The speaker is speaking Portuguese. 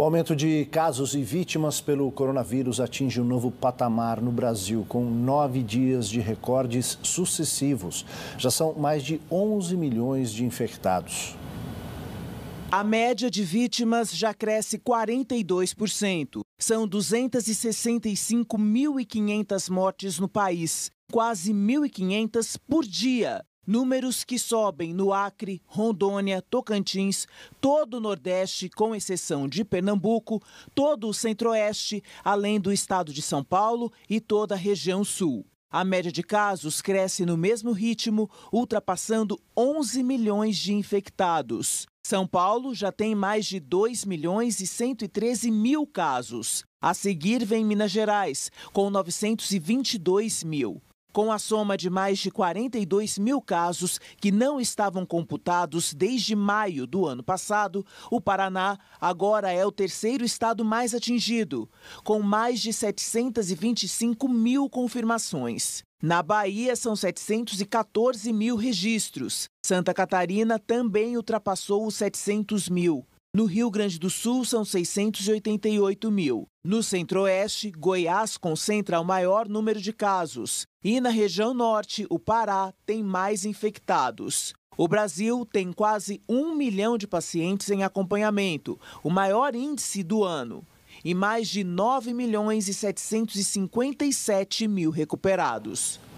O aumento de casos e vítimas pelo coronavírus atinge um novo patamar no Brasil, com nove dias de recordes sucessivos. Já são mais de 11 milhões de infectados. A média de vítimas já cresce 42%. São 265.500 mortes no país, quase 1.500 por dia. Números que sobem no Acre, Rondônia, Tocantins, todo o Nordeste, com exceção de Pernambuco, todo o Centro-Oeste, além do estado de São Paulo e toda a região Sul. A média de casos cresce no mesmo ritmo, ultrapassando 11 milhões de infectados. São Paulo já tem mais de 2 milhões e 113 mil casos. A seguir vem Minas Gerais, com 922 mil. Com a soma de mais de 42 mil casos que não estavam computados desde maio do ano passado, o Paraná agora é o terceiro estado mais atingido, com mais de 725 mil confirmações. Na Bahia, são 714 mil registros. Santa Catarina também ultrapassou os 700 mil. No Rio Grande do Sul, são 688 mil. No Centro-Oeste, Goiás concentra o maior número de casos. E na região Norte, o Pará tem mais infectados. O Brasil tem quase um milhão de pacientes em acompanhamento, o maior índice do ano. E mais de 9 milhões e 757 mil recuperados.